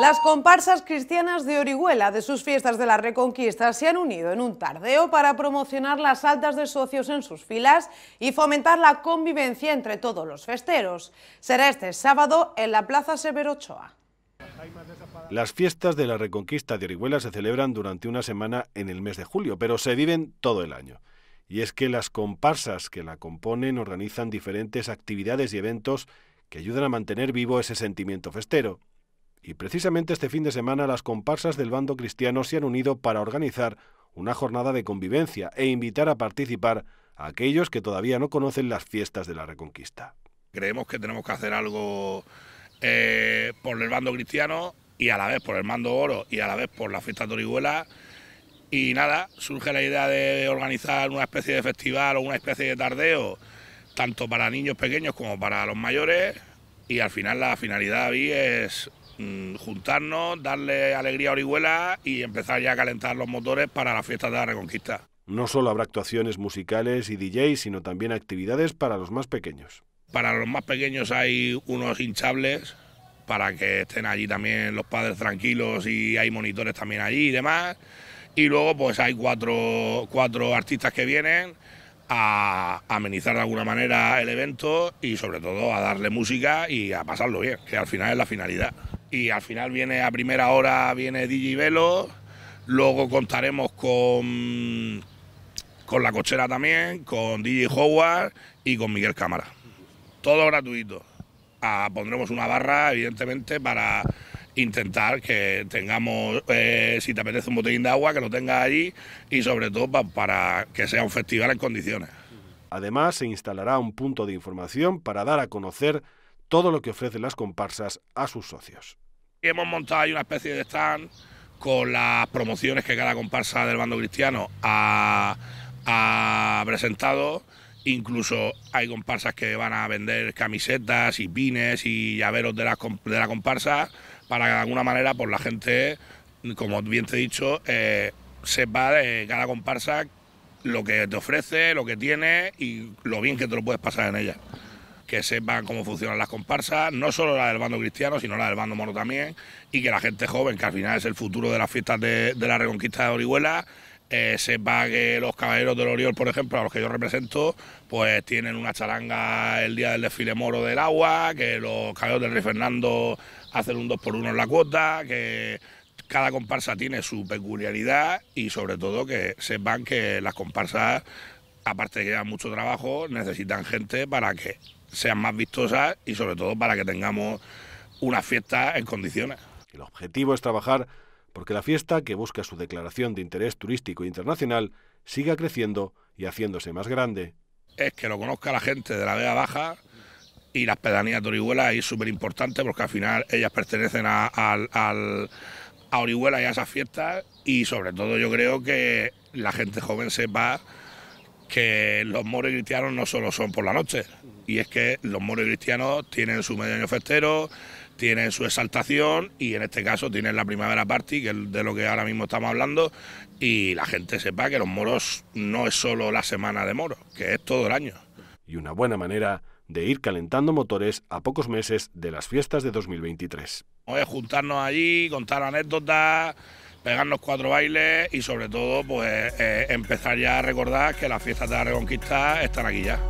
Las comparsas cristianas de Orihuela de sus fiestas de la Reconquista se han unido en un tardeo para promocionar las altas de socios en sus filas y fomentar la convivencia entre todos los festeros. Será este sábado en la Plaza Severo Ochoa. Las fiestas de la Reconquista de Orihuela se celebran durante una semana en el mes de julio, pero se viven todo el año. Y es que las comparsas que la componen organizan diferentes actividades y eventos que ayudan a mantener vivo ese sentimiento festero. Y precisamente este fin de semana las comparsas del bando cristiano se han unido para organizar una jornada de convivencia e invitar a participar a aquellos que todavía no conocen las fiestas de la Reconquista. Creemos que tenemos que hacer algo eh, por el bando cristiano y a la vez por el mando oro y a la vez por la fiesta de Y nada, surge la idea de organizar una especie de festival o una especie de tardeo, tanto para niños pequeños como para los mayores. Y al final la finalidad vi es Mm, juntarnos, darle alegría a Orihuela y empezar ya a calentar los motores para la fiesta de la Reconquista. No solo habrá actuaciones musicales y DJs, sino también actividades para los más pequeños. Para los más pequeños hay unos hinchables para que estén allí también los padres tranquilos y hay monitores también allí y demás. Y luego pues hay cuatro, cuatro artistas que vienen a amenizar de alguna manera el evento y sobre todo a darle música y a pasarlo bien, que al final es la finalidad y al final viene a primera hora, viene Digi Velo, luego contaremos con, con la cochera también, con Digi Howard y con Miguel Cámara. Todo gratuito. Ah, pondremos una barra, evidentemente, para intentar que tengamos, eh, si te apetece un botellín de agua, que lo tengas allí y sobre todo para que sea un festival en condiciones. Además, se instalará un punto de información para dar a conocer todo lo que ofrecen las comparsas a sus socios. Hemos montado ahí una especie de stand con las promociones que cada comparsa del bando cristiano ha, presentado. Incluso hay comparsas que van a vender camisetas y pines y llaveros de la, comparsa para que de alguna manera pues, la gente, como bien te he dicho, eh, sepa de cada comparsa lo que te ofrece, lo que tiene y lo bien que te lo puedes pasar en ella que sepan cómo funcionan las comparsas, no solo la del bando cristiano, sino la del bando Moro también, y que la gente joven, que al final es el futuro de las fiestas de, la Reconquista de Orihuela, eh, sepa que los caballeros del Oriol, por ejemplo, a los que yo represento, pues tienen una charanga el día del desfile moro del agua, que los caballeros del Rey Fernando hacen un 2 por 1 en la cuota, que cada comparsa tiene su peculiaridad y sobre todo que sepan que las comparsas, aparte de que dan mucho trabajo, necesitan gente para que sean más vistosas y sobre todo para que tengamos una fiesta en condiciones. El objetivo es trabajar porque la fiesta, que busca su declaración de interés turístico internacional, siga creciendo y haciéndose más grande. Es que lo conozca la gente de la Vega Baja y las pedanías de Orihuela es súper importante porque al final ellas pertenecen a, a Orihuela y a esas fiestas y sobre todo yo creo que la gente joven sepa que los moros cristianos no solo son por la noche, y es que los moros cristianos tienen su medio año festero, tienen su exaltación y en este caso tienen la primavera party, que es de lo que ahora mismo estamos hablando, y la gente sepa que los moros no es solo la semana de moros, que es todo el año. Y una buena manera de ir calentando motores a pocos meses de las fiestas de 2023. Es pues juntarnos allí, contar anécdotas, pegarnos cuatro bailes y sobre todo pues eh, empezar ya a recordar que las fiestas de la Reconquista están aquí ya.